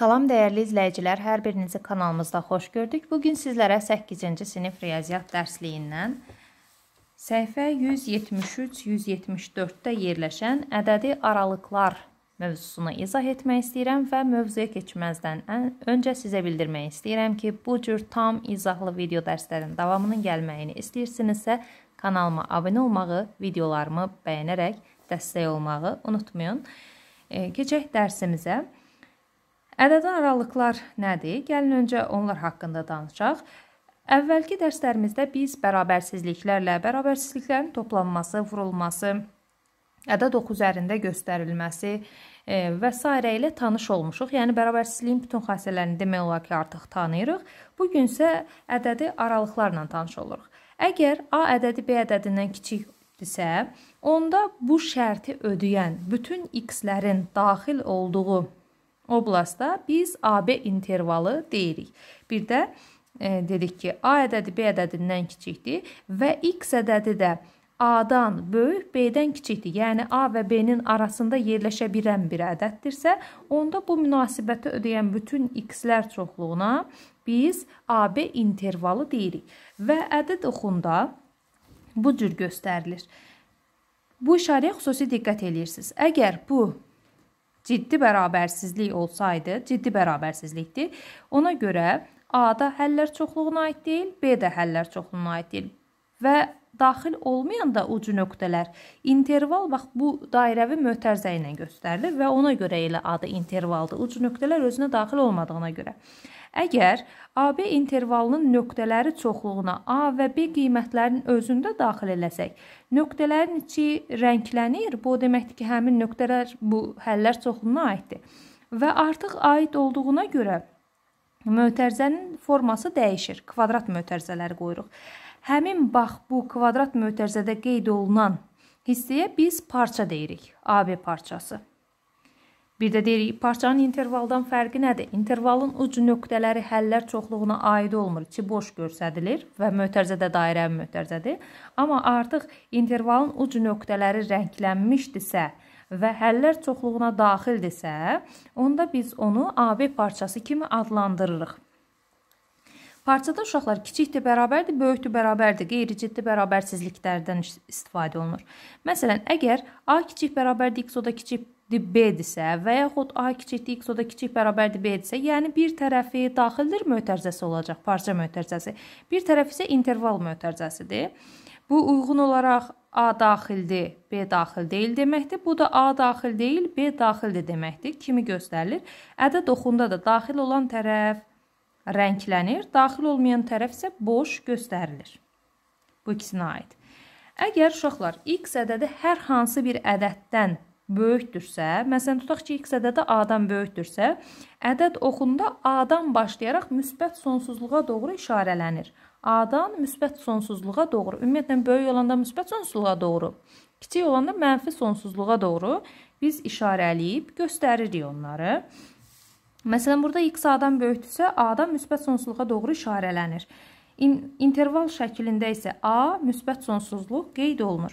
Salam dəyərli izləyicilər, hər birinizi kanalımızda xoş gördük. Bugün sizlərə 8-ci sinif riyaziyyat dərsliyindən səhifə 173-174-də yerləşən ədədi aralıqlar mövzusunu izah etmək istəyirəm və mövzuya keçməzdən öncə sizə bildirmək istəyirəm ki, bu cür tam izahlı video dərslərin davamının gəlməyini istəyirsinizsə, kanalıma abunə olmağı, videolarımı bəyənərək dəstək olmağı unutmayın. Keçək dərsimizə. Ədədi aralıqlar nədir? Gəlin öncə onlar haqqında danışaq. Əvvəlki dərslərimizdə biz bərabərsizliklərlə, bərabərsizliklərin toplanması, vurulması, ədəd oxu üzərində göstərilməsi e, və s. ilə tanış olmuşuq. Yəni bərabərsizliyin bütün xassələrini demək olar ki, artıq tanıyırıq. Bu gün isə ədədi aralıqlarla tanış oluruq. Əgər A ədədi B ədədindən kiçikdirsə, onda bu şərti ödəyən bütün x-lərin daxil olduğu oblastda biz AB intervalı deyirik. Bir də e, dedik ki, A ədədi B ədədindən kiçikdir və X ədədi də A-dan böyük, B-dən kiçikdir. Yəni A və B-nin arasında yerləşə bilən bir ədəddirsə, onda bu münasibəti ödəyən bütün x-lər çoxluğuna biz AB intervalı deyirik. Və ədəd oxunda bu cür göstərilir. Bu işarəyə xüsusi diqqət eləyirsiniz. Əgər bu ciddi bərabərsizlik olsaydı, ciddi bərabərsizlikdir. Ona görə A-da həllər çoxluğuna aid deyil, B-də həllər çoxluğuna aid deyil. Və daxil olmayanda ucu nöqtələr interval bax bu dairəvi mötərizə ilə göstərilir və ona görə elə adı intervaldır. Ucu nöqtələr özünə daxil olmadığına görə. Əgər AB intervalının nöqtələri çoxluğuna A və B qiymətlərinin özündə daxil eləsək, nöqtələrin içi rənglənir. Bu deməkdir ki, həmin nöqtələr bu həllər çoxluğuna aiddir. Və artıq aid olduğuna görə mötərizənin forması dəyişir. Kvadrat mötərizələri qoyuruq. Həmin bax bu kvadrat mötərizədə qeyd olunan hissəyə biz parça deyirik. AB parçası. Bir də deyirik, parçanın intervaldan fərqi nədir? İntervalın ucu nöqtələri həllər çoxluğuna aid olmur, içi boş göstərilir və mötərizədə dairəvi mötərizədir. Amma artıq intervalın ucu nöqtələri rənglənmişdirsə və həllər çoxluğuna daxildirsə, onda biz onu AB parçası kimi adlandırırıq. Parçada uşaqlar kiçikdir bərabərdir, böyükdür bərabərdir, qeyri-ciddi bərabərsizliklərdən istifadə olunur. Məsələn, əgər A kiçik bərabərdir X, o da kiçik B-dirsə və yaxud A kiçikdir X, o da kiçik bərabərdir B-dirsə, yəni bir tərəfi daxildir mötərizəsi olacaq, parça mötərizəsi. Bir tərəfi isə interval mötərizəsidir. Bu uyğun olaraq A daxildir, B daxil deyil deməkdir. Bu da A daxil deyil, B daxildir deməkdir. Kimi göstərilir? Ədəd oxunda da daxil olan tərəf rənglənir, daxil olmayan tərəf isə boş göstərilir. Bu ikisinə aid. Əgər uşaqlar x ədədi hər hansı bir ədəddən böyükdürsə, məsələn tutaq ki, x ədədi a-dan böyükdürsə, ədəd oxunda a-dan başlayaraq müsbət sonsuzluğa doğru işarələnir. A-dan müsbət sonsuzluğa doğru, ümumiyyətlə böyük olanda müsbət sonsuzluğa doğru, kiçik olanda mənfi sonsuzluğa doğru biz işarələyib göstəririk onları. Məsələn, burada x A-dan böyükdürsə, A-da müsbət sonsuzluğa doğru işarələnir. İn interval şəklində isə A müsbət sonsuzluq qeyd olunur.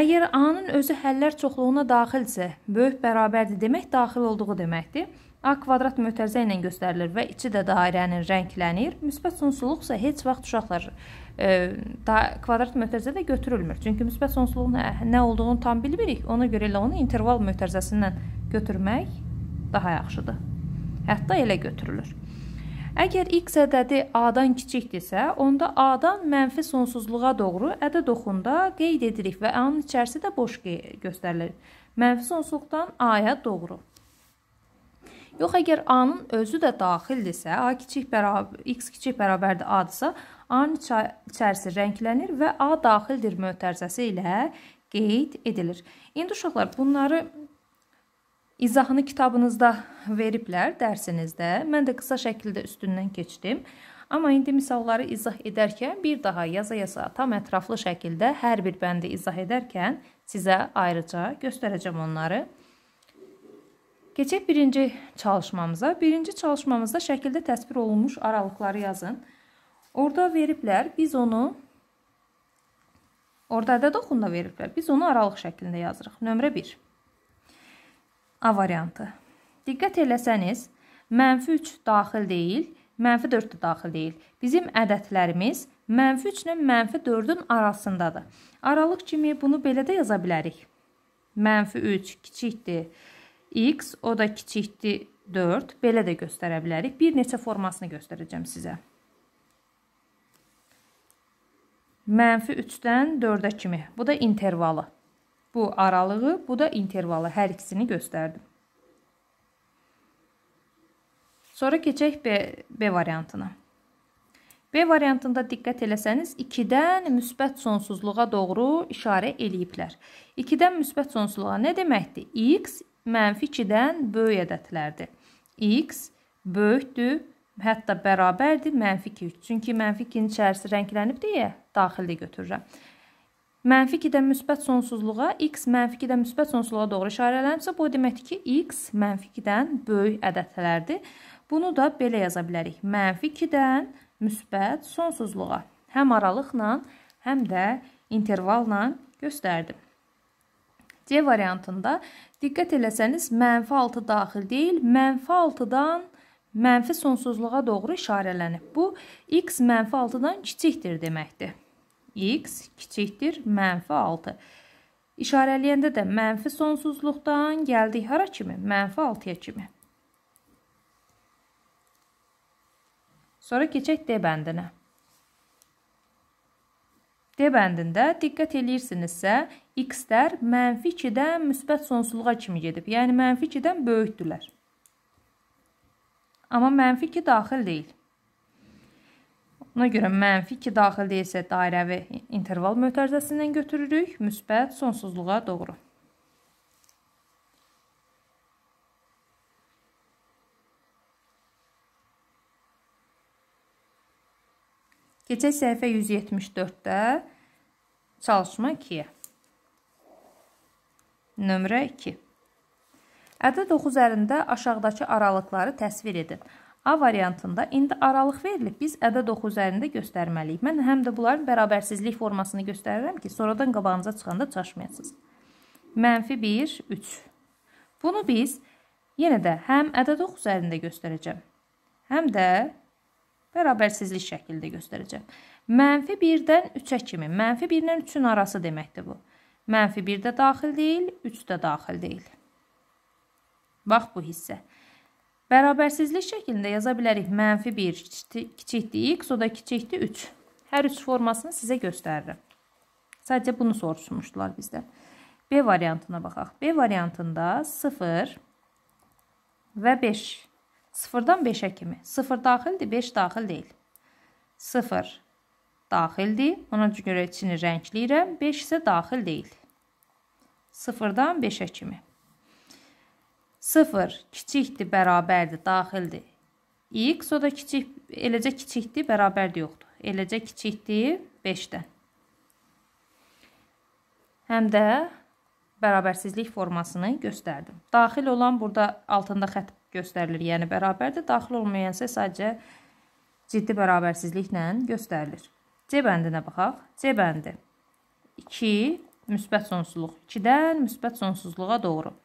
Əgər A-nın özü həllər çoxluğuna daxilsə, böyük bərabərdir demək daxil olduğu deməkdir. A kvadrat mötərizə ilə göstərilir və içi də dairənin rənglənir. Müsbət sonsuzluq isə heç vaxt uşaqlar e, da, kvadrat mötərizə də götürülmür. Çünki müsbət sonsuzluğun nə, nə olduğunu tam bilmirik. Ona görə elə onu interval mötərizəsindən götürmək daha yaxşıdır. Hətta elə götürülür. Əgər x ədədi a-dan kiçikdirsə, onda a-dan mənfi sonsuzluğa doğru ədəd oxunda qeyd edirik və a-nın içərisi də boş göstərilir. Mənfi sonsuzluqdan a-ya doğru. Yox, əgər a-nın özü də daxildirsə, a kiçik bərabər x kiçik bərabərdir a-dırsa, a-nın içərisi rənglənir və a daxildir mötərizəsi ilə qeyd edilir. İndi uşaqlar bunları İzahını kitabınızda veriblər dərsinizdə. Mən də qısa şəkildə üstündən keçdim. Amma indi misalları izah edərkən bir daha yaza-yaza tam ətraflı şəkildə hər bir bəndi izah edərkən sizə ayrıca göstərəcəm onları. Keçək birinci çalışmamıza. Birinci çalışmamızda şəkildə təsvir olunmuş aralıqları yazın. Orada veriblər, biz onu Orada ədəd oxunda veriblər. Biz onu aralıq şəklində yazırıq. Nömrə 1. A variantı. Diqqət eləsəniz, mənfi 3 daxil deyil, mənfi 4 də daxil deyil. Bizim ədədlərimiz mənfi 3 ilə mənfi 4-ün arasındadır. Aralıq kimi bunu belə də yaza bilərik. Mənfi 3 kiçikdir x, o da kiçikdir 4. Belə də göstərə bilərik. Bir neçə formasını göstərəcəm sizə. Mənfi 3-dən 4-ə kimi. Bu da intervalı. Bu aralığı, bu da intervalı hər ikisini göstərdim. Sonra keçək B, B variantına. B variantında diqqət eləsəniz, 2-dən müsbət sonsuzluğa doğru işarə eləyiblər. 2-dən müsbət sonsuzluğa nə deməkdir? x mənfi 2-dən böyük ədədlərdir. x böyükdür, hətta bərabərdir mənfi 2. Çünki mənfi 2-nin içərisi rənglənib deyə daxildə götürürəm. Mənfi 2-dən müsbət sonsuzluğa, x mənfi 2-dən müsbət sonsuzluğa doğru işarələnibsə, bu deməkdir ki, x mənfi 2-dən böyük ədədlərdir. Bunu da belə yaza bilərik. Mənfi 2-dən müsbət sonsuzluğa həm aralıqla, həm də intervalla göstərdim. C variantında diqqət eləsəniz, mənfi 6 daxil deyil, mənfi 6-dan mənfi sonsuzluğa doğru işarələnib. Bu, x mənfi 6-dan kiçikdir deməkdir x kiçikdir mənfi 6. İşarələyəndə də mənfi sonsuzluqdan gəldik hara kimi? Mənfi 6-ya kimi. Sonra keçək D bəndinə. D bəndində diqqət eləyirsinizsə, x-lər mənfi 2-dən müsbət sonsuzluğa kimi gedib. Yəni, mənfi 2-dən böyükdürlər. Amma mənfi 2 daxil deyil. Buna görə mənfi 2 daxil deyilsə dairəvi interval mötərizəsindən götürürük, müsbət sonsuzluğa doğru. Keçək səhifə 174-də çalışma 2-yə. Nömrə 2. Ədəd 9 əlində aşağıdakı aralıqları təsvir edin. A variantında indi aralıq verilib, biz ədəd oxu üzərində göstərməliyik. Mən həm də bunların bərabərsizlik formasını göstərirəm ki, sonradan qabağınıza çıxanda çaşmayasınız. Mənfi 1, 3. Bunu biz yenə də həm ədəd oxu üzərində göstərəcəm, həm də bərabərsizlik şəkildə göstərəcəm. Mənfi 1-dən 3-ə kimi, mənfi 1-lə 3-ün arası deməkdir bu. Mənfi 1 də daxil deyil, 3 də daxil deyil. Bax bu hissə. Bərabərsizlik şəklində yaza bilərik mənfi 1, kiçikdir x, o da kiçikdir 3. Hər üç formasını sizə göstərirəm. Sadəcə bunu soruşmuşdular bizdə. B variantına baxaq. B variantında 0 və 5. 0-dan 5-ə kimi. 0 daxildir, 5 daxil deyil. 0 daxildir, ona görə içini rəngləyirəm. 5 isə daxil deyil. 0-dan 5-ə kimi. 0 kiçikdir, bərabərdir, daxildir. X o da kiçik, eləcə kiçikdir, bərabərdir, yoxdur. Eləcə kiçikdir 5-dən. Həm də bərabərsizlik formasını göstərdim. Daxil olan burada altında xətt göstərilir, yəni bərabərdir. Daxil olmayansa sadəcə ciddi bərabərsizliklə göstərilir. C bəndinə baxaq. C bəndi 2 müsbət sonsuzluq 2-dən müsbət sonsuzluğa doğru.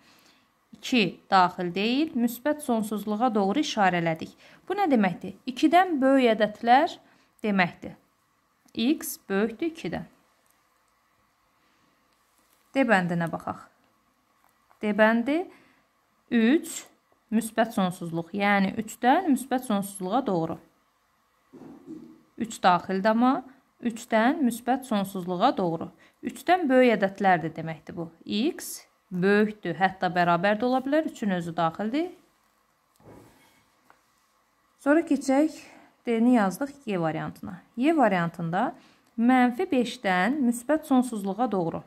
2 daxil deyil, müsbət sonsuzluğa doğru işarələdik. Bu nə deməkdir? 2-dən böyük ədədlər deməkdir. x böyükdür 2-dən. D bəndinə baxaq. D bəndi 3 müsbət sonsuzluq, yəni 3-dən müsbət sonsuzluğa doğru. 3 daxildə amma 3-dən müsbət sonsuzluğa doğru. 3-dən böyük ədədlərdir deməkdir bu. x böyükdür, hətta bərabər də ola bilər, üçün özü daxildir. Sonra keçək D-ni yazdıq Y variantına. Y variantında mənfi 5-dən müsbət sonsuzluğa doğru.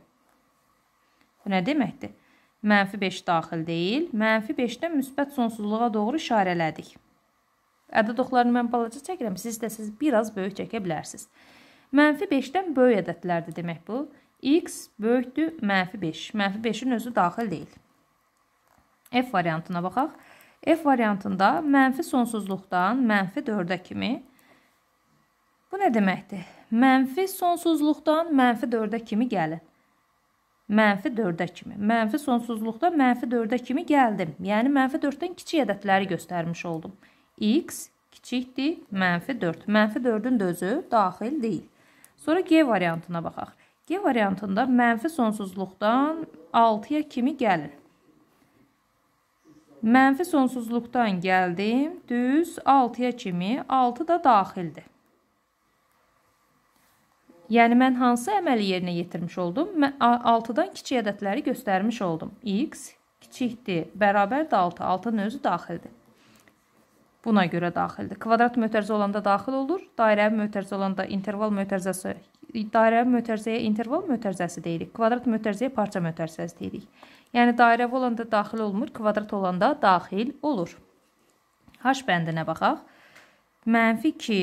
Bu nə deməkdir? Mənfi 5 daxil deyil, mənfi 5-dən müsbət sonsuzluğa doğru işarələdik. Ədəd oxlarını mən balaca çəkirəm, siz də siz biraz böyük çəkə bilərsiniz. Mənfi 5-dən böyük ədədlərdir demək bu x böyükdür mənfi 5. Mənfi 5-in özü daxil deyil. F variantına baxaq. F variantında mənfi sonsuzluqdan mənfi 4-ə kimi bu nə deməkdir? Mənfi sonsuzluqdan mənfi 4-ə kimi gəlin. Mənfi 4-ə kimi. Mənfi sonsuzluqda mənfi 4-ə kimi gəldim. Yəni, mənfi 4-dən kiçik ədədləri göstərmiş oldum. x kiçikdir, mənfi 4. Mənfi 4-ün də özü daxil deyil. Sonra G variantına baxaq. G variantında mənfi sonsuzluqdan 6-ya kimi gəlir. Mənfi sonsuzluqdan gəldim, düz 6-ya kimi, 6 da daxildir. Yəni, mən hansı əməli yerinə yetirmiş oldum? Mən 6-dan kiçik ədədləri göstərmiş oldum. X kiçikdir, bərabər də 6, 6-nın özü daxildir buna görə daxildir. Kvadrat mötərizə olanda daxil olur, dairəvi mötərizə olanda interval mötərizəsi, dairəvi mötərizəyə interval mötərizəsi deyirik, kvadrat mötərizəyə parça mötərizəsi deyirik. Yəni dairəvi olanda daxil olmur, kvadrat olanda daxil olur. H bəndinə baxaq. Mənfi 2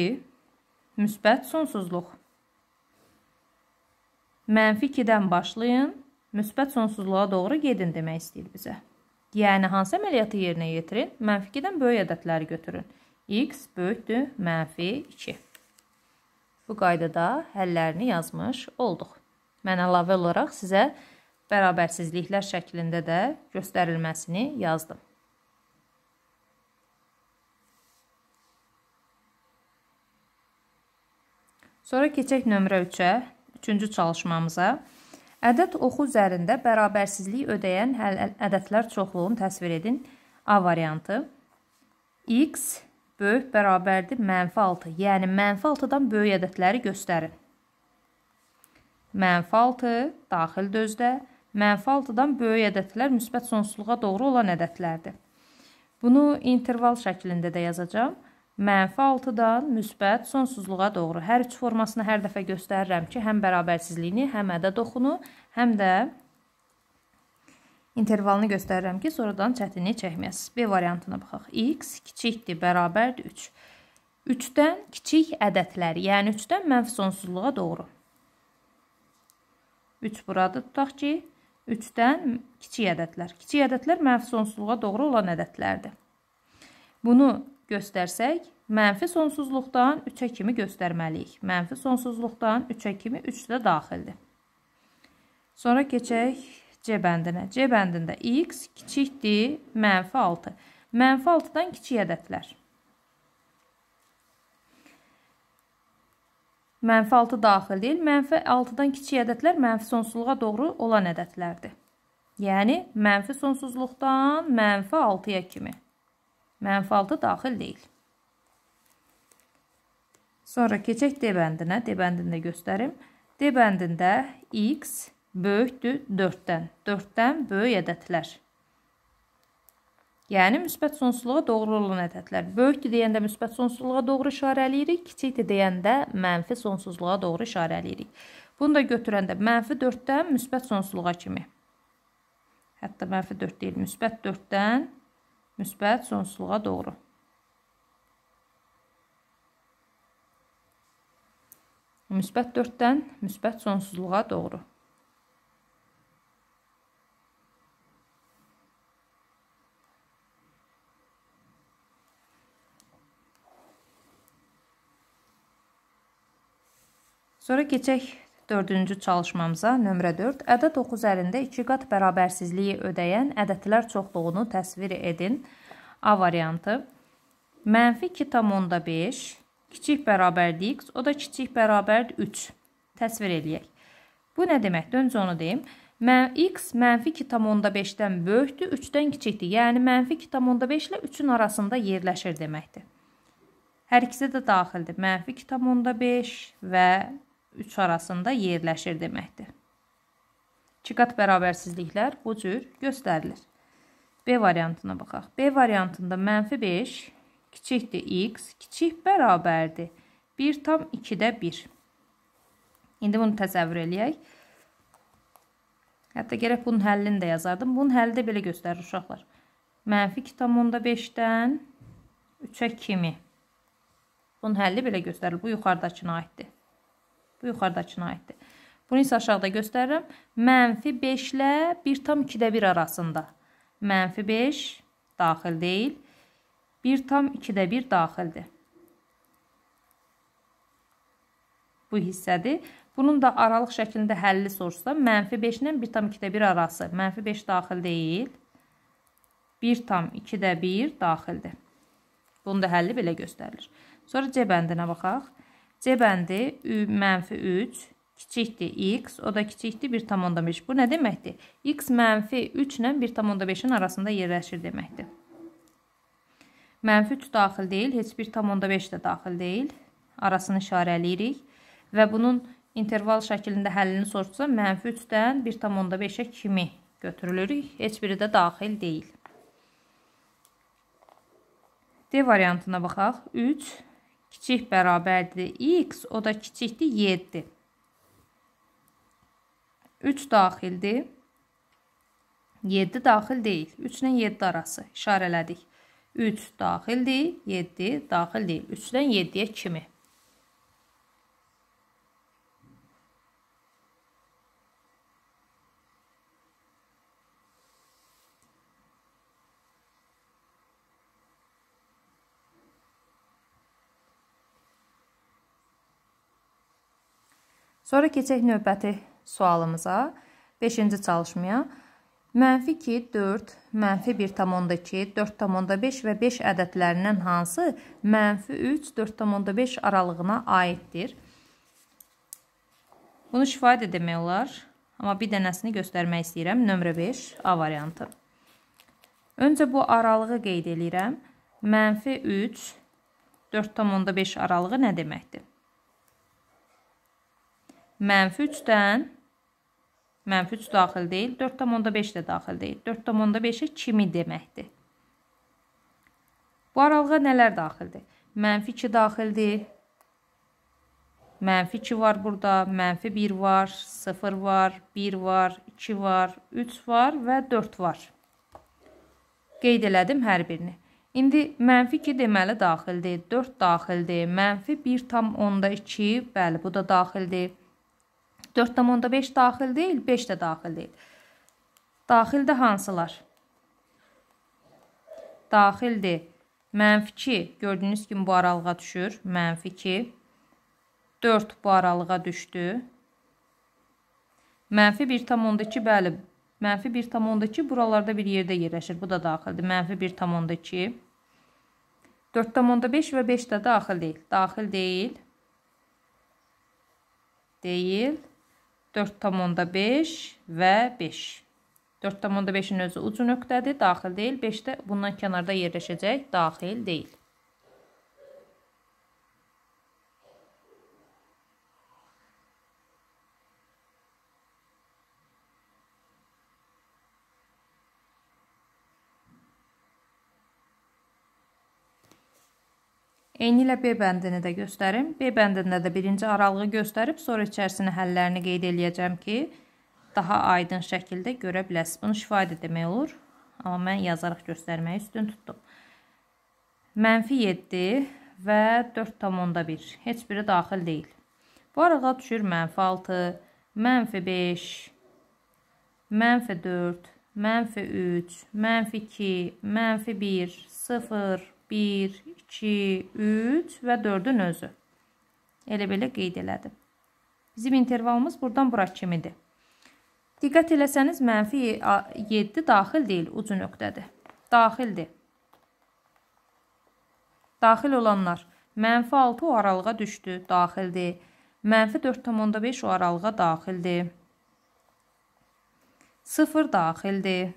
müsbət sonsuzluq. Mənfi 2-dən başlayın, müsbət sonsuzluğa doğru gedin demək istəyir bizə. Yəni hansı əməliyyatı yerinə yetirin? Mənfi 2-dən böyük ədədləri götürün. x böyükdür mənfi 2. Bu qaydada həllərini yazmış olduq. Mən əlavə olaraq sizə bərabərsizliklər şəklində də göstərilməsini yazdım. Sonra keçək nömrə 3-ə, 3-cü çalışmamıza. Ədəd oxu üzərində bərabərsizlik ödəyən ədədlər çoxluğunu təsvir edin. A variantı. X böyük bərabərdir mənfi 6. Yəni mənfi 6-dan böyük ədədləri göstərin. Mənfi 6 daxil dözdə, mənfi 6-dan böyük ədədlər müsbət sonsuzluğa doğru olan ədədlərdir. Bunu interval şəklində də yazacağam. Mənfi 6-dan müsbət sonsuzluğa doğru hər üç formasını hər dəfə göstərirəm ki, həm bərabərsizliyini, həm ədəd oxunu, həm də intervalını göstərirəm ki, sonradan çətinlik çəkməyəsiniz. B variantına baxaq. X kiçikdir, bərabərdir 3. 3-dən kiçik ədədlər, yəni 3-dən mənfi sonsuzluğa doğru. 3 burada tutaq ki, 3-dən kiçik ədədlər. Kiçik ədədlər mənfi sonsuzluğa doğru olan ədədlərdir. Bunu göstərsək, mənfi sonsuzluqdan 3-ə kimi göstərməliyik. Mənfi sonsuzluqdan 3-ə kimi 3 də daxildir. Sonra keçək C bəndinə. C bəndində x kiçikdir, mənfi 6. Mənfi 6-dan kiçik ədədlər. Mənfi 6 daxil deyil, mənfi 6-dan kiçik ədədlər mənfi sonsuzluğa doğru olan ədədlərdir. Yəni, mənfi sonsuzluqdan mənfi 6-ya kimi mənfalda daxil deyil. Sonra keçək D bəndinə. D bəndini də göstərim. D bəndində x böyükdür 4-dən. 4-dən böyük ədədlər. Yəni, müsbət sonsuzluğa doğru olan ədədlər. Böyükdür deyəndə müsbət sonsuzluğa doğru işarəliyirik, kiçikdir deyəndə mənfi sonsuzluğa doğru işarəliyirik. Bunu da götürəndə mənfi 4-dən müsbət sonsuzluğa kimi. Hətta mənfi 4 deyil, müsbət 4-dən müsbət sonsuzluğa doğru. Müsbət 4-dən müsbət sonsuzluğa doğru. Sonra keçək Dördüncü çalışmamıza nömrə 4. Ədəd 9 əlində 2 qat bərabərsizliyi ödəyən ədədlər çoxluğunu təsvir edin. A variantı. Mənfi 2,5, kiçik bərabərdir x, o da kiçik bərabərdir 3. Təsvir edək. Bu nə deməkdir? Öncə onu deyim. Mən, x mənfi 2,5-dən böyükdür, 3-dən kiçikdir. Yəni, mənfi 2,5 ilə 3-ün arasında yerləşir deməkdir. Hər ikisi də daxildir. Mənfi 2,5 və 3 arasında yerləşir deməkdir. 2 qat bərabərsizliklər bu cür göstərilir. B variantına baxaq. B variantında mənfi 5 kiçikdir x, kiçik bərabərdir 1 tam 2-də 1. İndi bunu təsəvvür eləyək. Hətta gərək bunun həllini də yazardım. Bunun həlli də belə göstərir uşaqlar. Mənfi 2,5-dən 3-ə kimi. Bunun həlli belə göstərir. Bu yuxarıdakına aiddir. Bu yuxarıdakına aiddir. Bunu isə aşağıda göstərirəm. Mənfi 5 ilə 1,2-də 1 arasında. Mənfi 5 daxil deyil. 1,2-də 1 daxildir. Bu hissədir. Bunun da aralıq şəklində həlli soruşsa, mənfi 5 ilə 1,2-də 1 arası. Mənfi 5 daxil deyil. 1,2-də 1 daxildir. Bunun da həlli belə göstərilir. Sonra C bəndinə baxaq. C bəndi ü, mənfi 3 kiçikdir x, o da kiçikdir 1,5. Bu nə deməkdir? x mənfi 3 ilə 1,5-in arasında yerləşir deməkdir. Mənfi 3 daxil deyil, heç 1,5 də daxil deyil. Arasını işarəliyirik və bunun interval şəklində həllini soruşsa, mənfi 3-dən 1,5-ə kimi götürülürük. Heç biri də daxil deyil. D variantına baxaq. 3 kiçik bərabərdir x, o da kiçikdir 7. 3 daxildir. 7 daxil deyil. 3 ilə 7 arası işarələdik. 3 daxildir, 7 daxil deyil. 3-dən 7-yə kimi. Sonra keçək növbəti sualımıza. 5-ci çalışmaya. Mənfi 2, 4, mənfi 1,2, 4,5 və 5 ədədlərindən hansı mənfi 3, 4,5 aralığına aiddir? Bunu şifadə demək olar. Amma bir dənəsini göstərmək istəyirəm. Nömrə 5, A variantı. Öncə bu aralığı qeyd edirəm. Mənfi 3, 4,5 aralığı nə deməkdir? mənfi 3-dən mənfi 3 daxil deyil, 4,5 də daxil deyil. 4,5-ə kimi deməkdir. Bu aralığa nələr daxildir? Mənfi 2 daxildir. Mənfi 2 var burada, mənfi 1 var, 0 var, 1 var, 2 var, 3 var və 4 var. Qeyd elədim hər birini. İndi mənfi 2 deməli daxildir, 4 daxildir, mənfi 1 tam onda 2, bəli bu da daxildir. 4,5 daxil deyil, 5 də daxil deyil. Daxildir hansılar? Daxildir. Mənfi 2, gördüyünüz kimi bu aralığa düşür. Mənfi 2. 4 bu aralığa düşdü. Mənfi 1,2, bəli. Mənfi 1,2 buralarda bir yerdə yerləşir. Bu da daxildir. Mənfi 1,2. 4,5 və 5 də daxil deyil. Daxil deyil. Deyil. 4,5 və 5. 4,5-in özü ucu nöqtədir, daxil deyil. 5 də bundan kənarda yerləşəcək, daxil deyil. Eyni ilə B bəndini də göstərim. B bəndində də birinci aralığı göstərib, sonra içərisində həllərini qeyd eləyəcəm ki, daha aydın şəkildə görə biləsiniz. Bunu şifadə demək olur, amma mən yazaraq göstərməyi üstün tutdum. Mənfi 7 və 4,1. Heç biri daxil deyil. Bu aralığa düşür mənfi 6, mənfi 5, mənfi 4, mənfi 3, mənfi 2, mənfi 1, 0, 1, 2, 3 və 4-ün özü. Elə belə qeyd elədim. Bizim intervalımız buradan bura kimidir. Diqqət eləsəniz, mənfi 7 daxil deyil, ucu nöqtədir. Daxildir. Daxil olanlar. Mənfi 6 o aralığa düşdü, daxildir. Mənfi 4,5 o aralığa daxildir. 0 daxildir.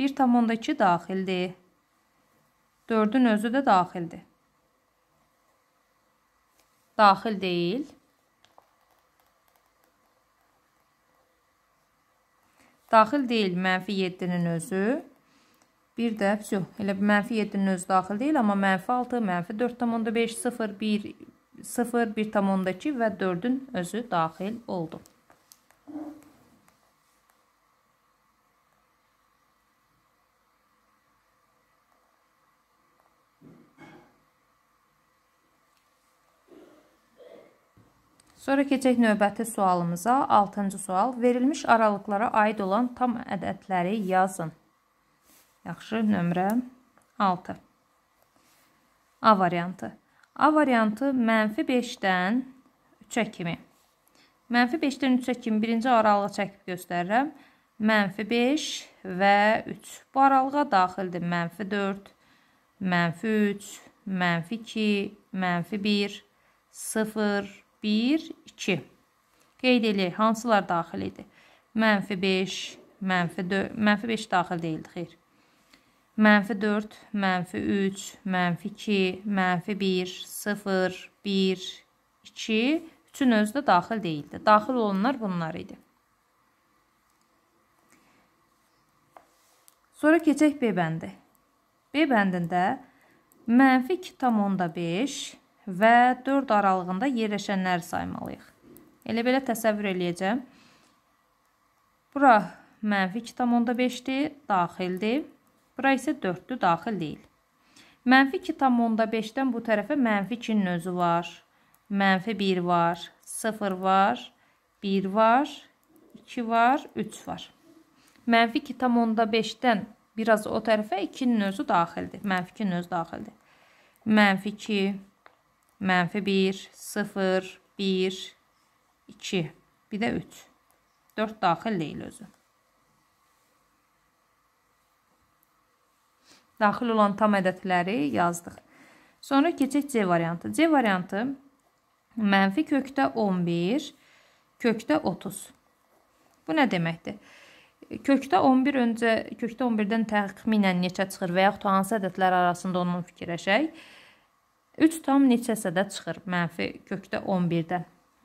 1,2 daxildir. 4-ün özü də daxildir. Daxil deyil. Daxil deyil mənfi 7-nin özü. Bir də vsyo, elə mənfi 7-nin özü daxil deyil, amma mənfi 6, mənfi 4,5, 0, 1, 0, 1,2 və 4-ün özü daxil oldu. Sonra keçək növbəti sualımıza. 6-cı sual. Verilmiş aralıqlara aid olan tam ədədləri yazın. Yaxşı, nömrə 6. A variantı. A variantı mənfi 5-dən 3-ə kimi. Mənfi 5-dən 3-ə kimi birinci aralığı çəkib göstərirəm. Mənfi 5 və 3. Bu aralığa daxildir. Mənfi 4, mənfi 3, mənfi 2, mənfi 1, 0, 1, 2. Qeyd eləyək, hansılar daxil idi? Mənfi 5, mənfi 4, mənfi 5 daxil deyildi, xeyr. Mənfi 4, mənfi 3, mənfi 2, mənfi 1, 0, 1, 2, 3-ün özü də daxil deyildi. Daxil olanlar bunlar idi. Sonra keçək B bəndi. B bəndində mənfi 2,5 və 4 aralığında yerləşənləri saymalıyıq. Elə belə təsəvvür eləyəcəm. Bura mənfi 2,5-dir, daxildir. Bura isə 4-dür, daxil deyil. Mənfi 2,5-dən bu tərəfə mənfi 2-nin özü var. Mənfi 1 var, 0 var, 1 var, 2 var, 3 var. Mənfi 2,5-dən biraz o tərəfə 2-nin özü daxildir. Mənfi 2-nin özü daxildir. Mənfi 2, mənfi 1, 0, 1, 2, bir də 3. 4 daxil deyil özü. Daxil olan tam ədədləri yazdıq. Sonra keçək C variantı. C variantı mənfi kökdə 11, kökdə 30. Bu nə deməkdir? Kökdə 11 öncə, kökdə 11-dən təxminən neçə çıxır və yaxud hansı ədədlər arasında onun fikirləşək. 3 tam neçəsədə çıxır mənfi kökdə 11-də.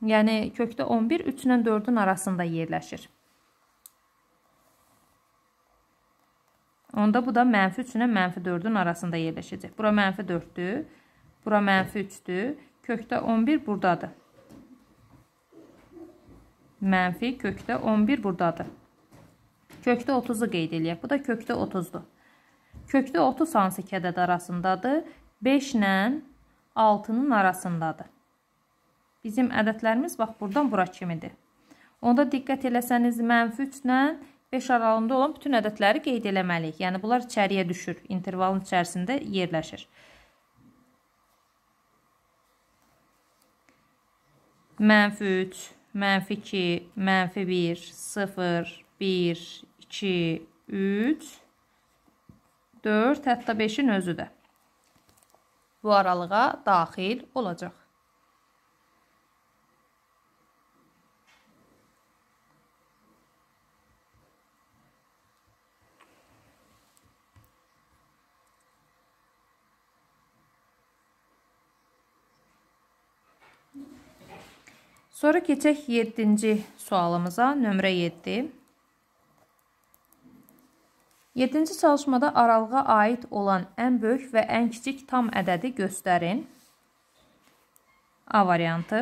Yəni kökdə 11 3 ilə 4-ün arasında yerləşir. Onda bu da mənfi 3 ilə mənfi 4-ün arasında yerləşəcək. Bura mənfi 4-dür, bura mənfi 3-dür, kökdə 11 buradadır. Mənfi kökdə 11 buradadır. Kökdə 30-u qeyd eləyək. Bu da kökdə 30-dur. Kökdə 30 hansı kədəd arasındadır? 5 ilə 6-nın arasındadır. Bizim ədədlərimiz bax buradan bura kimidir. Onda diqqət eləsəniz mənfi 3 ilə 5 aralığında olan bütün ədədləri qeyd eləməliyik. Yəni bunlar içəriyə düşür, intervalın içərisində yerləşir. Mənfi 3, mənfi 2, mənfi 1, 0, 1, 2, 3, 4, hətta 5-in özü də bu aralığa daxil olacaq. Sonra keçək 7-ci sualımıza, nömrə 7. 7-ci çalışmada aralığa aid olan ən böyük və ən kiçik tam ədədi göstərin. A variantı.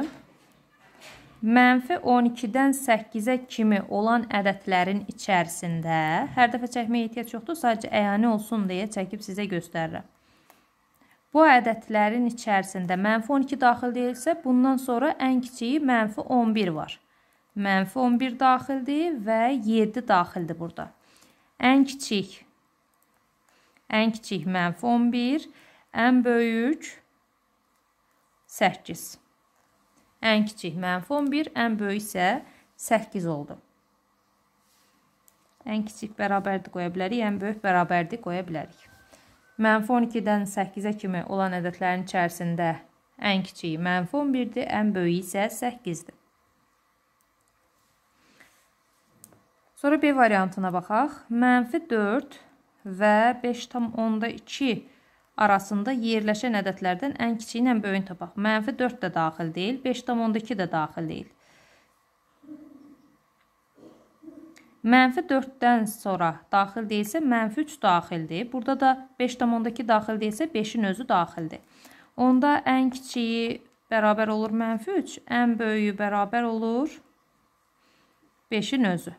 Mənfi 12-dən 8-ə kimi olan ədədlərin içərisində hər dəfə çəkməyə ehtiyac yoxdur, sadəcə əyani olsun deyə çəkib sizə göstərirəm. Bu ədədlərin içərisində mənfi 12 daxil deyilsə, bundan sonra ən kiçiyi mənfi 11 var. Mənfi 11 daxildir və 7 daxildir burada. Ən kiçik. Ən kiçik mənfi 11. Ən böyük 8. Ən kiçik mənfi 11, ən böyük isə 8 oldu. Ən kiçik bərabərdir qoya bilərik, ən böyük bərabərdir qoya bilərik. Mənfi 12-dən 8-ə kimi olan ədədlərin içərisində ən kiçiyi mənfi 11-dir, ən böyüyü isə 8-dir. Sonra B variantına baxaq. Mənfi 4 və 5,2 arasında yerləşən ədədlərdən ən kiçiyi ilə böyüyün tapaq. Mənfi 4 də daxil deyil, 5,2 də daxil deyil. Mənfi 4-dən sonra daxil deyilsə, mənfi 3 daxildir. Burada da 5,2 daxil deyilsə, 5-in özü daxildir. Onda ən kiçiyi bərabər olur mənfi 3, ən böyüyü bərabər olur 5-in özü.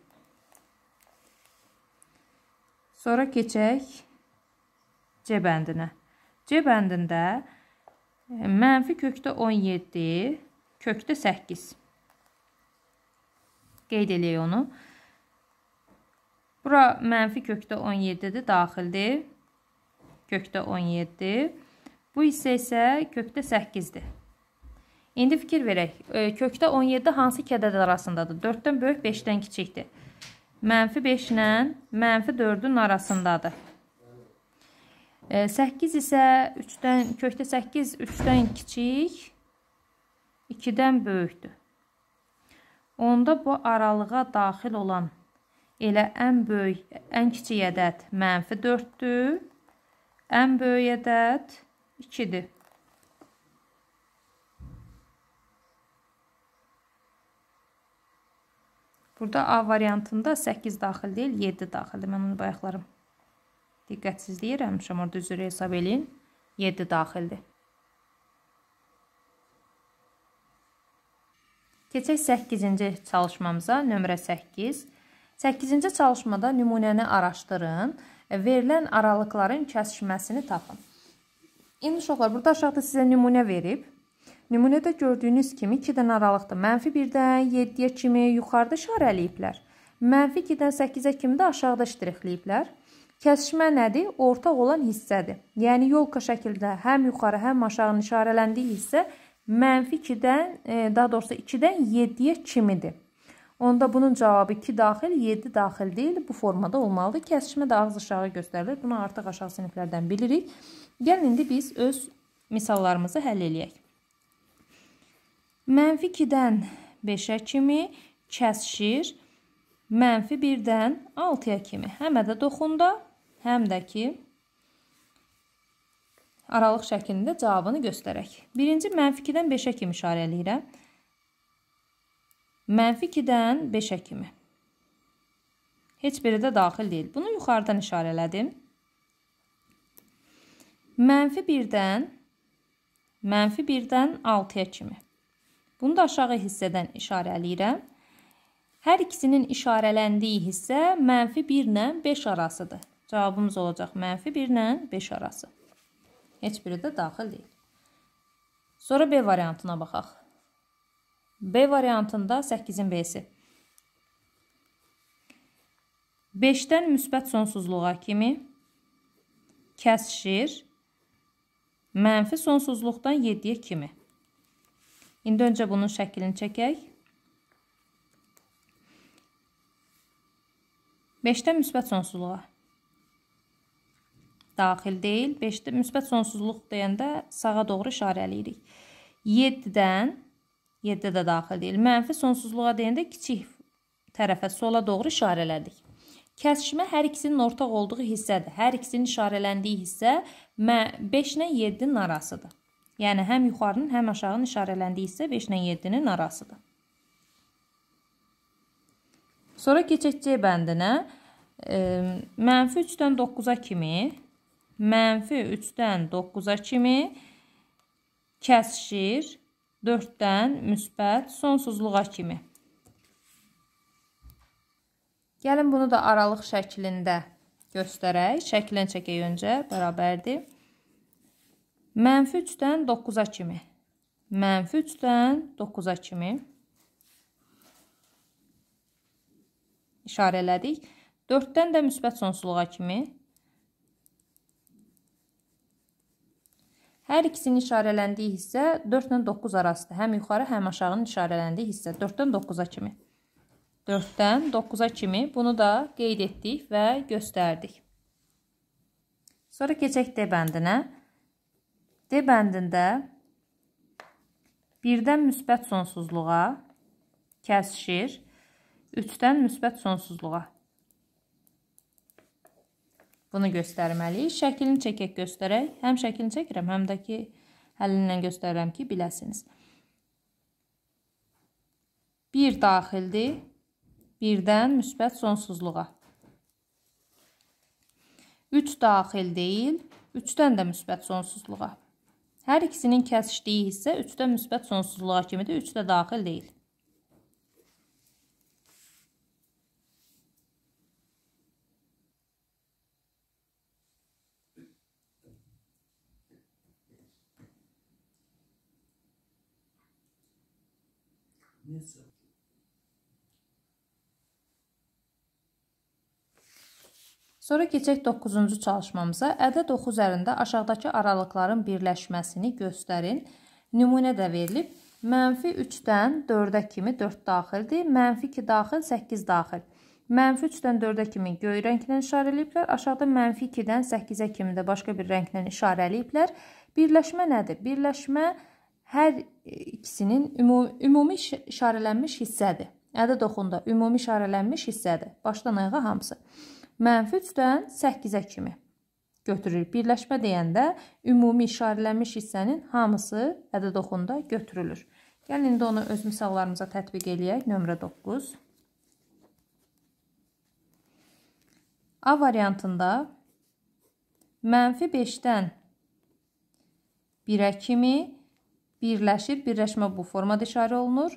Sonra keçək C bəndinə. C bəndində e, mənfi kökdə 17, kökdə 8. Qeyd eləyək onu. Bura mənfi kökdə 17-dir, daxildir. Kökdə 17. Bu hissə isə kökdə 8-dir. İndi fikir verək. E, kökdə 17 hansı kədəd arasındadır? 4-dən böyük, 5-dən kiçikdir mənfi 5 ilə mənfi 4-ün arasındadır. 8 e, isə 3-dən, kökdə 8 3-dən kiçik, 2-dən böyükdür. Onda bu aralığa daxil olan elə ən böyük, ən kiçik ədəd mənfi 4-dür, ən böyük ədəd 2-dir. Burada A variantında 8 daxil deyil, 7 daxildir. Mən onu bayaqlarım diqqətsiz deyirəmişəm. Orada üzrə hesab eləyin. 7 daxildir. Keçək 8-ci çalışmamıza, nömrə 8. 8-ci çalışmada nümunəni araşdırın, verilən aralıqların kəsişməsini tapın. İndi uşaqlar, burada aşağıda sizə nümunə verib. Nümunədə gördüyünüz kimi 2-dən aralıqda mənfi 1-dən 7-yə kimi yuxarıda işarələyiblər. Mənfi 2-dən 8-ə kimi də aşağıda ştrixləyiblər. Kəsişmə nədir? Ortaq olan hissədir. Yəni yolka şəkildə həm yuxarı, həm aşağı işarələndiyi hissə mənfi 2-dən, e, daha doğrusu 2-dən 7-yə kimidir. Onda bunun cavabı 2 daxil, 7 daxil deyil, bu formada olmalıdır. Kəsişmə də ağız aşağı göstərilir. Bunu artıq aşağı siniflərdən bilirik. Gəlin indi biz öz misallarımızı həll eləyək. Mənfi 2-dən 5-ə kimi kəsişir. Mənfi 1-dən 6-ya kimi. Həm də doxunda, həm də ki, aralıq şəklində cavabını göstərək. Birinci, mənfi 2-dən 5-ə kimi işarə eləyirəm. Mənfi 2-dən 5-ə kimi. Heç biri də daxil deyil. Bunu yuxarıdan işarələdim. Mənfi 1-dən, mənfi 1-dən 6-ya kimi. Bunu da aşağı hissədən işarələyirəm. Hər ikisinin işarələndiyi hissə mənfi 1 ilə 5 arasıdır. Cavabımız olacaq mənfi 1 ilə 5 arası. Heç biri də daxil deyil. Sonra B variantına baxaq. B variantında 8-in B-si. 5-dən müsbət sonsuzluğa kimi kəsişir. Mənfi sonsuzluqdan 7-yə kimi. İndi öncə bunun şəklini çəkək. 5-dən müsbət sonsuzluğa. Daxil deyil. 5-də müsbət sonsuzluq deyəndə sağa doğru işarəliyirik. 7-dən 7-də də daxil deyil. Mənfi sonsuzluğa deyəndə kiçik tərəfə sola doğru işarələdik. Kəsişmə hər ikisinin ortaq olduğu hissədir. Hər ikisinin işarələndiyi hissə 5 ilə 7-nin arasıdır. Yəni həm yuxarının, həm aşağının işarələndiyi hissə 5 ilə 7-nin arasıdır. Sonra keçək C bəndinə. E, mənfi 3-dən 9-a kimi, mənfi 3-dən 9-a kimi kəsişir 4-dən müsbət sonsuzluğa kimi. Gəlin bunu da aralıq şəklində göstərək. Şəklin çəkək öncə bərabərdir. Mənfi 3-dən 9-a kimi. Mənfi 3-dən 9-a kimi. İşarə elədik. 4-dən də müsbət sonsuzluğa kimi. Hər ikisinin işarələndiyi hissə 4 ilə 9 arasıdır. Həm yuxarı, həm aşağının işarələndiyi hissə 4-dən 9-a kimi. 4-dən 9-a kimi bunu da qeyd etdik və göstərdik. Sonra keçək D bəndinə. D bəndində birdən müsbət sonsuzluğa kəsişir, üçdən müsbət sonsuzluğa. Bunu göstərməliyik. Şəklini çəkək göstərək. Həm şəklini çəkirəm, həm də ki, həllinlə göstərirəm ki, biləsiniz. 1 daxildir, 1-dən müsbət sonsuzluğa. 3 daxil deyil, 3-dən də müsbət sonsuzluğa. Hər ikisinin kəsişdiyi hissə 3-də müsbət sonsuzluğa kimidir, 3-də daxil deyil. Yes, sir. Sonra keçək 9-cu çalışmamıza. Ədəd 9 üzərində aşağıdakı aralıqların birləşməsini göstərin. Nümunə də verilib. Mənfi 3-dən 4-ə kimi 4 daxildir. Mənfi 2 daxil, 8 daxil. Mənfi 3-dən 4-ə kimi göy rənglə işarə eləyiblər. Aşağıda mənfi 2-dən 8-ə kimi də başqa bir rənglə işarə eləyiblər. Birləşmə nədir? Birləşmə hər ikisinin ümumi işarələnmiş hissədir. Ədəd oxunda ümumi işarələnmiş hissədir. Başdan ayağa hamısı mənfi 3-dən 8-ə kimi götürülür. Birləşmə deyəndə ümumi işarələnmiş hissənin hamısı ədəd oxunda götürülür. Gəlin indi onu öz misallarımıza tətbiq eləyək. Nömrə 9. A variantında mənfi 5-dən 1-ə kimi birləşir. Birləşmə bu formada işarə olunur.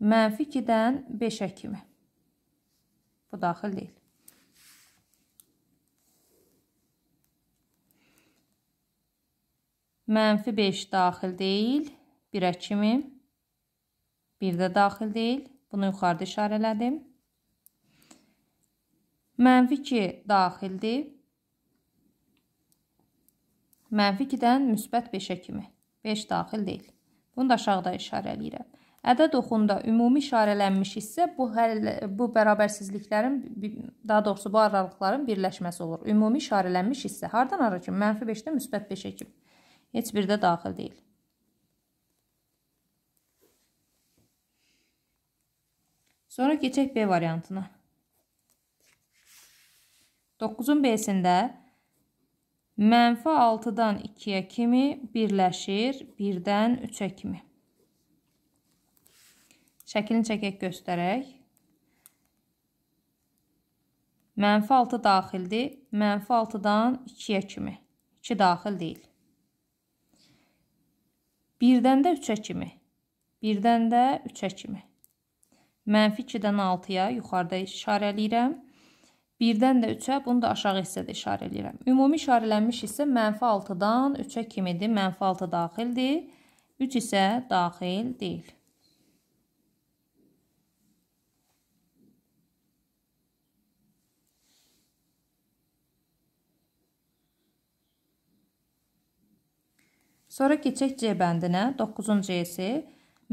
Mənfi 2-dən 5-ə kimi. Bu daxil deyil. Mənfi 5 daxil deyil. 1-ə kimi. 1 də daxil deyil. Bunu yuxarıda işarələdim. Mənfi 2 daxildir. Mənfi 2-dən müsbət 5-ə kimi. 5 daxil deyil. Bunu da aşağıda işarələyirəm. Ədəd oxunda ümumi işarələnmiş hissə bu, həll, bu bərabərsizliklərin, daha doğrusu bu aralıqların birləşməsi olur. Ümumi işarələnmiş hissə hardan ara kimi? Mənfi 5-də müsbət 5-ə kimi. Heç biri də daxil deyil. Sonra keçək B variantına. 9-un B-sində mənfi 6-dan 2-yə kimi birləşir 1-dən 3-ə kimi. Şəkilini çəkək göstərək. Mənfi 6 daxildir. Mənfi 6-dan 2-yə kimi. 2 daxil deyil. 1-dən də 3-ə kimi. 1-dən də 3-ə kimi. Mənfi 2-dən 6-ya yuxarıda işarələyirəm. 1-dən də 3-ə, bunu da aşağı hissədə işarə eləyirəm. Ümumi işarələnmiş hissə mənfi 6-dan 3-ə kimidir. Mənfi 6 daxildir. 3 isə daxil deyil. Sonra keçək C bəndinə. 9-cu C-si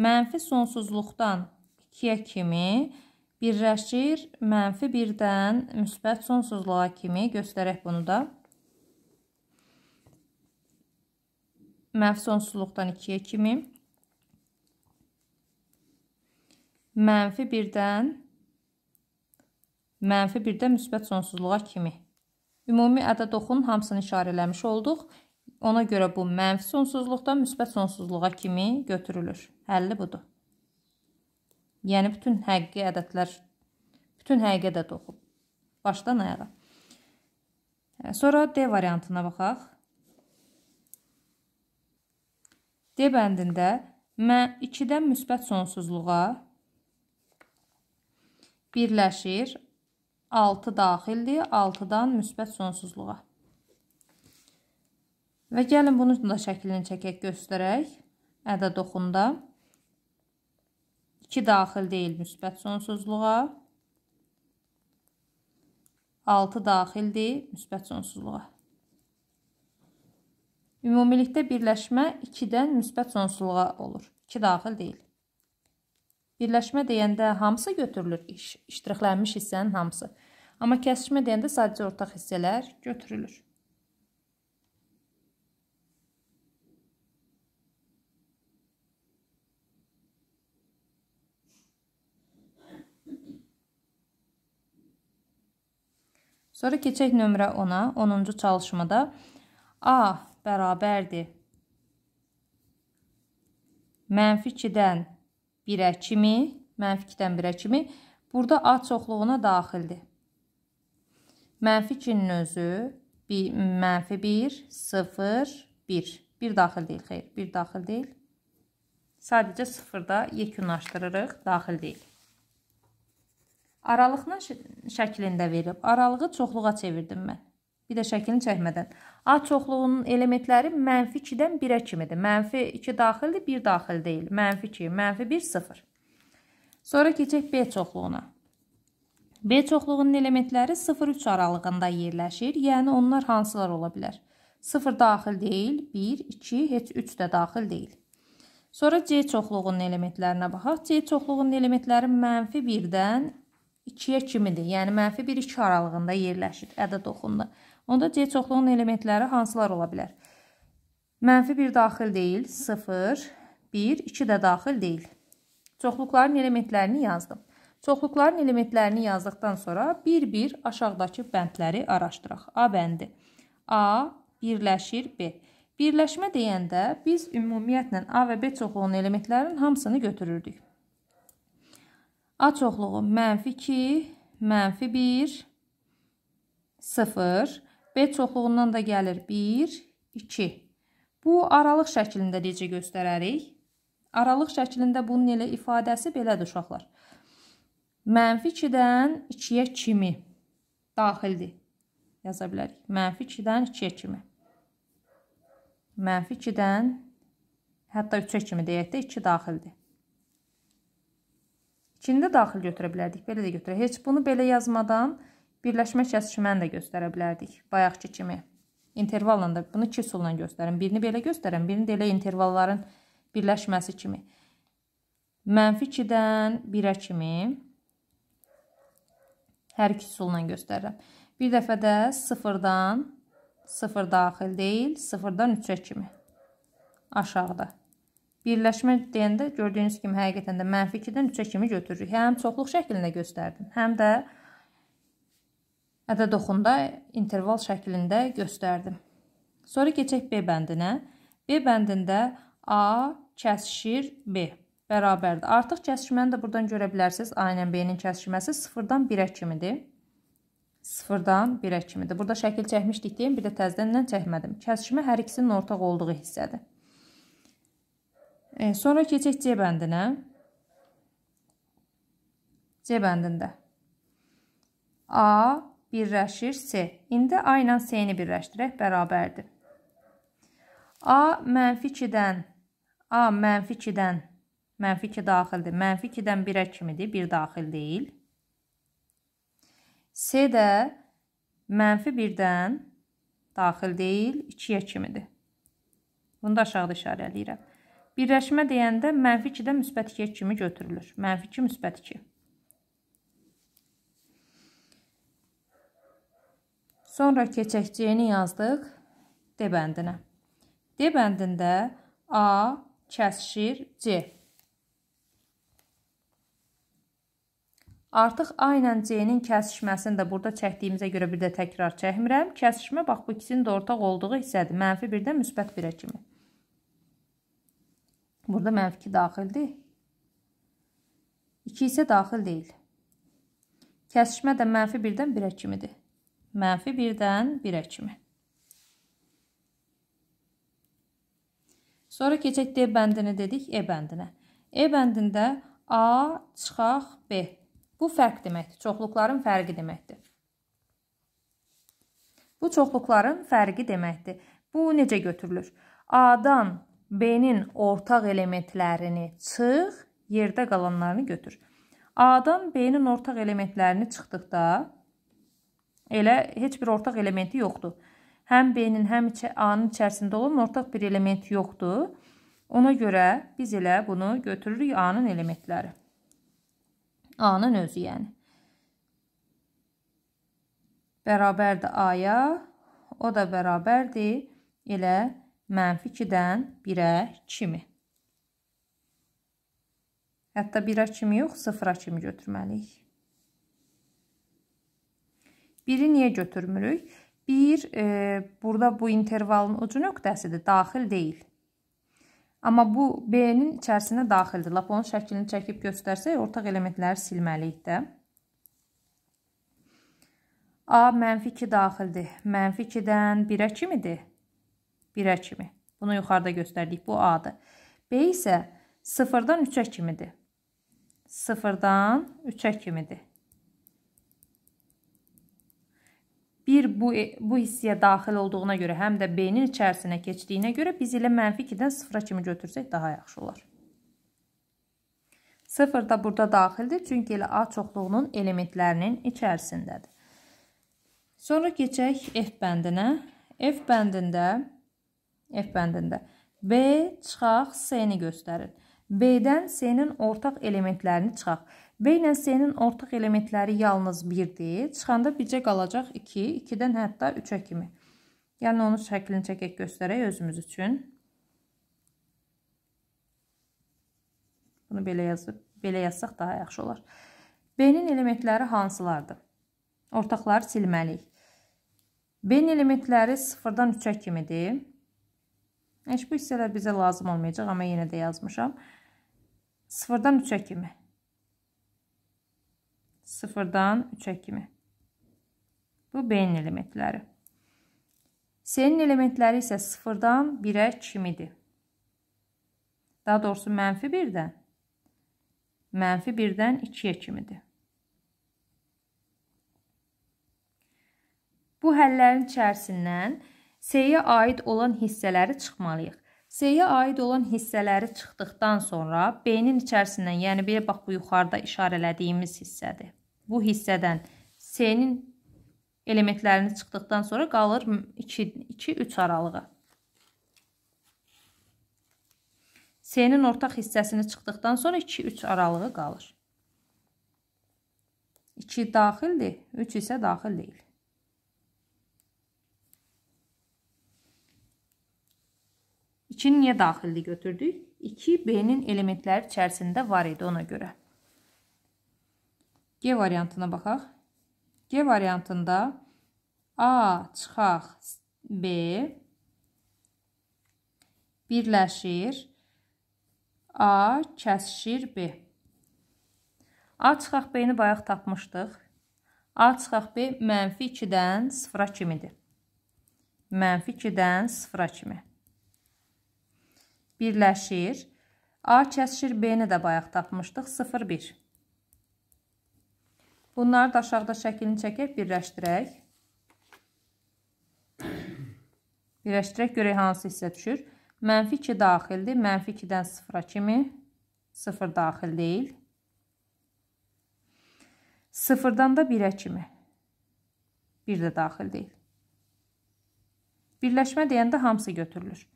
mənfi sonsuzluqdan 2-yə kimi birləşir. Mənfi 1-dən müsbət sonsuzluğa kimi göstərək bunu da. Mənfi sonsuzluqdan 2-yə kimi. Mənfi 1-dən mənfi 1-də müsbət sonsuzluğa kimi. Ümumi ədəd oxunun hamısını işarələmiş olduq. Ona görə bu mənfi sonsuzluqdan müsbət sonsuzluğa kimi götürülür. Həlli budur. Yəni, bütün həqiqi ədədlər, bütün həqiqi ədəd oxub. Başdan ayağa. Hə, sonra D variantına baxaq. D bəndində mən 2-dən müsbət sonsuzluğa birləşir. 6 daxildir, 6-dan müsbət sonsuzluğa. Və gəlin bunun da şəklini çəkək, göstərək. Ədəd oxunda 2 daxil deyil müsbət sonsuzluğa. 6 daxildir müsbət sonsuzluğa. Ümumilikdə birləşmə 2-dən müsbət sonsuzluğa olur. 2 daxil deyil. Birləşmə deyəndə hamısı götürülür, iş, iştirixlənmiş hissənin hamısı. Amma kəsişmə deyəndə sadəcə ortaq hissələr götürülür. Sonra keçək nömrə 10-a, 10-cu çalışmada A bərabərdir mənfi 2-dən 1-ə kimi, mənfi 2-dən 1-ə kimi burada A çoxluğuna daxildir. Mənfi 2-nin özü bir, mənfi 1, 0, 1. 1 daxil deyil, xeyr, 1 daxil deyil. Sadəcə 0-da yekunlaşdırırıq, daxil deyil. Aralıqla şəklində verib. Aralığı çoxluğa çevirdim mən. Bir də şəklini çəkmədən. A çoxluğunun elementləri mənfi 2-dən 1-ə kimidir. Mənfi 2 daxildir, 1 daxil deyil. Mənfi 2, mənfi 1, 0. Sonra keçək B çoxluğuna. B çoxluğunun elementləri 0-3 aralığında yerləşir. Yəni, onlar hansılar ola bilər? 0 daxil deyil, 1, 2, heç 3 də daxil deyil. Sonra C çoxluğunun elementlərinə baxaq. C çoxluğunun elementləri mənfi 1-dən 2-yə kimidir, yəni mənfi 1-2 aralığında yerləşir ədəd oxunda. Onda C çoxluğunun elementləri hansılar ola bilər? Mənfi 1 daxil deyil, 0, 1, 2 də daxil deyil. Çoxluqların elementlərini yazdım. Çoxluqların elementlərini yazdıqdan sonra bir-bir aşağıdakı bəndləri araşdıraq. A bəndi. A birləşir B. Birləşmə deyəndə biz ümumiyyətlə A və B çoxluğunun elementlərinin hamısını götürürdük. A çoxluğu mənfi 2, mənfi 1, 0. B çoxluğundan da gəlir 1, 2. Bu aralıq şəklində necə göstərərik? Aralıq şəklində bunun elə ifadəsi belədir uşaqlar. Mənfi 2-dən 2-yə kimi daxildir. Yaza bilərik. Mənfi 2-dən 2-yə kimi. Mənfi 2-dən hətta 3-ə kimi deyək də 2 daxildir. İkini də daxil götürə bilərdik. Belə də götürək. Heç bunu belə yazmadan birləşmə kəsişməni də göstərə bilərdik. Bayaqki kimi. İntervalla da bunu iki üsulla göstərin. Birini belə göstərin, birini də elə intervalların birləşməsi kimi. Mənfi 2-dən 1-ə kimi hər iki üsulla göstərirəm. Bir dəfə də 0-dan 0 daxil deyil, 0-dan 3-ə kimi aşağıda. Birləşmə deyəndə gördüyünüz kimi həqiqətən də mənfi 2-dən 3-ə kimi götürürük. Həm çoxluq şəklində göstərdim, həm də ədəd oxunda interval şəklində göstərdim. Sonra keçək B bəndinə. B bəndində A kəsişir B bərabərdir. Artıq kəsişməni də buradan görə bilərsiniz. A ilə B-nin kəsişməsi 0-dan 1-ə kimidir. 0-dan 1-ə kimidir. Burada şəkil çəkmişdik deyim, bir də təzədən çəkmədim. Kəsişmə hər ikisinin ortaq olduğu hissədir. E, sonra keçək C bəndinə. C bəndində. A birləşir C. İndi A ilə C-ni birləşdirək, bərabərdir. A mənfi 2-dən, A mənfi 2-dən, mənfi 2 daxildir. Mənfi 2-dən 1-ə kimidir, 1 daxil deyil. C də mənfi 1-dən daxil deyil, 2-yə kimidir. Bunu da aşağıda işarə eləyirəm. Birləşmə deyəndə mənfi 2-də müsbət 2 kimi götürülür. Mənfi 2, müsbət 2. Sonra keçəkciyini yazdıq D bəndinə. D bəndində A kəsişir C. Artıq A ilə C-nin kəsişməsini də burada çəkdiyimizə görə bir də təkrar çəkmirəm. Kəsişmə, bax, bu ikisinin də ortaq olduğu hissədir. Mənfi 1-də müsbət 1-ə kimi. Burada mənfi daxildir. 2 isə daxil deyil. Kəsişmə də mənfi 1-dən 1-ə kimidir. Mənfi 1-dən 1-ə kimi. Sonra keçək D bəndini dedik, E bəndinə. E bəndində A çıxaq B. Bu fərq deməkdir. Çoxluqların fərqi deməkdir. Bu çoxluqların fərqi deməkdir. Bu necə götürülür? A-dan B-nin ortaq elementlərini çıx, yerdə qalanlarını götür. A-dan B-nin ortaq elementlərini çıxdıqda elə heç bir ortaq elementi yoxdur. Həm B-nin, həm A-nın içərisində olan ortaq bir elementi yoxdur. Ona görə biz elə bunu götürürük A-nın elementləri. A-nın özü yəni. Bərabərdir A-ya, o da bərabərdir elə mənfi 2-dən 1-ə kimi. Hətta 1-ə kimi yox, 0-a kimi götürməliyik. 1-i niyə götürmürük? 1 e, burada bu intervalın ucu nöqtəsidir, daxil deyil. Amma bu B-nin içərisinə daxildir. Lap onun şəklini çəkib göstərsək, ortaq elementləri silməliyik də. A mənfi 2 daxildir. Mənfi 2-dən 1-ə kimidir? 1-ə kimi. Bunu yuxarıda göstərdik. Bu A-dır. B isə 0-dan 3-ə kimidir. 0-dan 3-ə kimidir. 1 bu, bu hissiyə daxil olduğuna görə, həm də B-nin içərisinə keçdiyinə görə biz elə mənfi 2-dən 0-a kimi götürsək daha yaxşı olar. 0 da burada daxildir, çünki elə A çoxluğunun elementlərinin içərisindədir. Sonra keçək F bəndinə. F bəndində F bəndində. B çıxaq C-ni göstərir. B-dən C-nin ortaq elementlərini çıxaq. B ilə C-nin ortaq elementləri yalnız 1-dir. Çıxanda bircə qalacaq 2, 2-dən hətta 3-ə kimi. Yəni onun şəklini çəkək göstərək özümüz üçün. Bunu belə yazıb, belə yazsaq daha yaxşı olar. B-nin elementləri hansılardır? Ortaqları silməliyik. B-nin elementləri 0-dan 3-ə kimidir. Heç bu hissələr bizə lazım olmayacaq, amma yenə də yazmışam. Sıfırdan 3-ə kimi. Sıfırdan 3-ə kimi. Bu B-nin elementləri. C-nin elementləri isə sıfırdan 1-ə kimidir. Daha doğrusu, mənfi 1-dən. Mənfi 1-dən 2-yə kimidir. Bu həllərin içərisindən C-yə aid olan hissələri çıxmalıyıq. C-yə aid olan hissələri çıxdıqdan sonra B-nin içərisindən, yəni belə bax bu yuxarıda işarələdiyimiz hissədir. Bu hissədən C-nin elementlərini çıxdıqdan sonra qalır 2-3 aralığı. C-nin ortaq hissəsini çıxdıqdan sonra 2-3 aralığı qalır. 2 daxildir, 3 isə daxil deyil. 2-ni niyə daxilli götürdük? 2 B-nin elementləri içərisində var idi ona görə. G variantına baxaq. G variantında A çıxaq B birləşir A kəsişir B. A çıxaq B-ni bayaq tapmışdıq. A çıxaq B mənfi 2-dən 0-a kimidir. Mənfi 2-dən 0-a kimi birləşir. A kəsişir B-ni də bayaq tapmışdıq. 0, 1. Bunları da aşağıda şəklini çəkək, birləşdirək. Birləşdirək, görək hansı hissə düşür. Mənfi 2 daxildir. Mənfi 2-dən 0-a kimi 0 daxil deyil. 0-dan da 1-ə kimi 1 də daxil deyil. Birləşmə deyəndə hamısı götürülür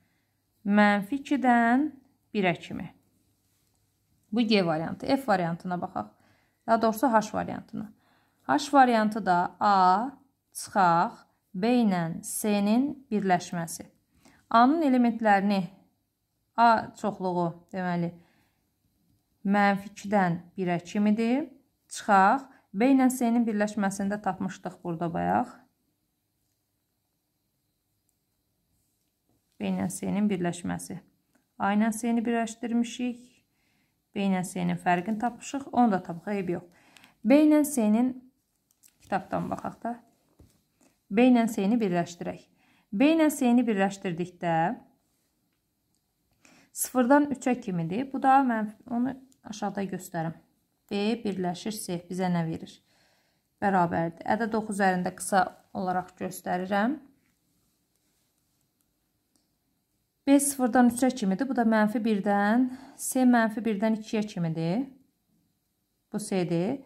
mənfi 2-dən 1-ə kimi. Bu G variantı. F variantına baxaq. Daha doğrusu H variantına. H variantı da A, çıxaq, B ilə C-nin birləşməsi. A-nın elementlərini A çoxluğu deməli mənfi 2-dən 1-ə kimidir. Çıxaq, B ilə C-nin birləşməsində tapmışdıq burada bayaq. B ilə C-nin birləşməsi. A ilə C-ni birləşdirmişik. B ilə C-nin fərqini tapmışıq. Onu da tapıq, eyb yox. B ilə C-nin kitabdan baxaq da. B ilə C-ni birləşdirək. B ilə C-ni birləşdirdikdə 0-dan 3-ə kimidir. Bu da mən onu aşağıda göstərim. B birləşir C bizə nə verir? Bərabərdir. Ədəd 9 üzərində qısa olaraq göstərirəm. B sıfırdan 3-ə kimidir. Bu da mənfi 1-dən, C mənfi 1-dən 2-yə kimidir. Bu C-dir.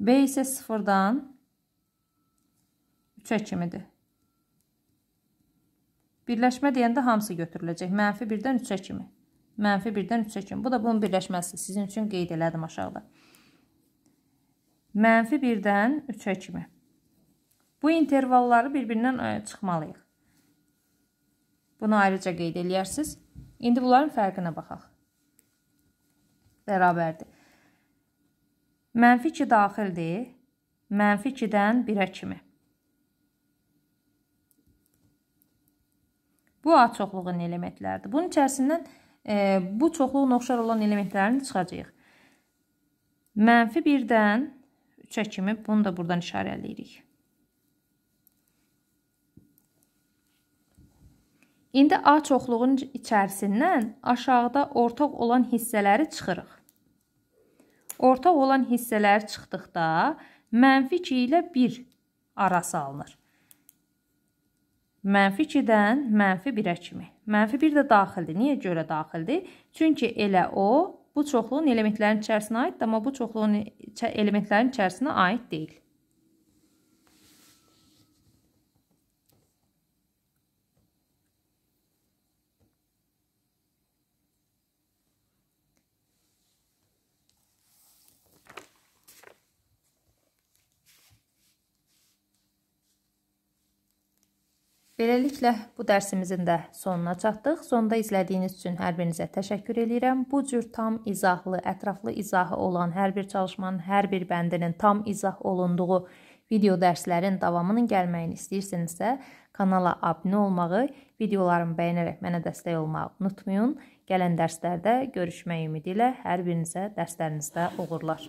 B isə sıfırdan 3-ə kimidir. Birləşmə deyəndə hamısı götürüləcək. Mənfi 1-dən 3-ə kimi. Mənfi 1-dən 3-ə kimi. Bu da bunun birləşməsi. Sizin üçün qeyd elədim aşağıda. Mənfi 1-dən 3-ə kimi. Bu intervalları bir-birindən e, çıxmalıyıq. Bunu ayrıca qeyd eləyərsiniz. İndi bunların fərqinə baxaq. Bərabərdir. Mənfi 2 daxildir. Mənfi 2-dən 1-ə kimi. Bu A çoxluğunun elementləridir. Bunun içərisindən e, bu çoxluğun oxşar olan elementlərini çıxacağıq. Mənfi 1-dən 3-ə kimi bunu da buradan işarələyirik. İndi A çoxluğunun içərisindən aşağıda ortaq olan hissələri çıxırıq. Ortaq olan hissələr çıxdıqda mənfi 2 ilə 1 arası alınır. Mənfi 2-dən mənfi 1-ə kimi. Mənfi 1 də daxildir. Niyə görə daxildir? Çünki elə o bu çoxluğun elementlərin içərisinə aiddir, amma bu çoxluğun elementlərin içərisinə aid deyil. Beləliklə, bu dərsimizin də sonuna çatdıq. Sonda izlədiyiniz üçün hər birinizə təşəkkür edirəm. Bu cür tam izahlı, ətraflı izahı olan hər bir çalışmanın hər bir bəndinin tam izah olunduğu video dərslərin davamının gəlməyini istəyirsinizsə, kanala abunə olmağı, videolarımı bəyənərək mənə dəstək olmağı unutmayın. Gələn dərslərdə görüşmək ümidi ilə hər birinizə dərslərinizdə uğurlar.